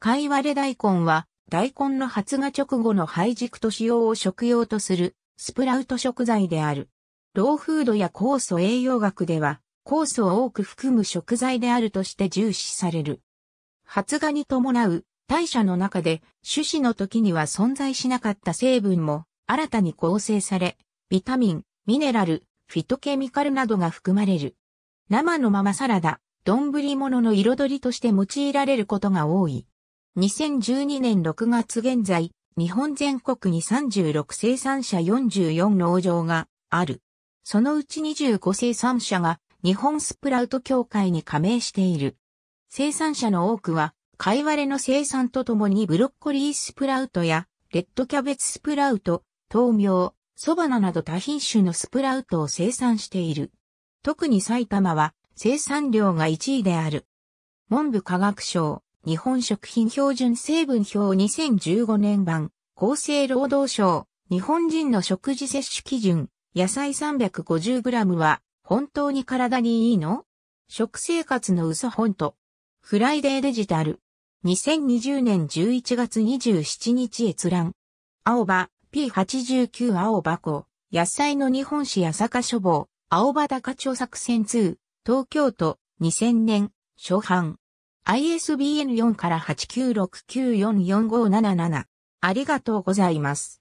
貝割れ大根は、大根の発芽直後の廃軸と使用を食用とする、スプラウト食材である。ローフードや酵素栄養学では、酵素を多く含む食材であるとして重視される。発芽に伴う代謝の中で、種子の時には存在しなかった成分も新たに構成され、ビタミン、ミネラル、フィトケミカルなどが含まれる。生のままサラダ、丼物の彩りとして用いられることが多い。2012年6月現在、日本全国に36生産者44農場がある。そのうち25生産者が日本スプラウト協会に加盟している。生産者の多くは、カイワレの生産とともにブロッコリースプラウトや、レッドキャベツスプラウト、豆苗、蕎麦ナなど多品種のスプラウトを生産している。特に埼玉は生産量が1位である。文部科学省、日本食品標準成分表2015年版、厚生労働省、日本人の食事摂取基準、野菜 350g は、本当に体にいいの食生活の嘘本と、フライデーデジタル、2020年11月27日閲覧、青葉、P89 青葉湖、野菜の日本史八坂処方、青葉高調作戦2、東京都、2000年、初版。ISBN4 から896944577。ありがとうございます。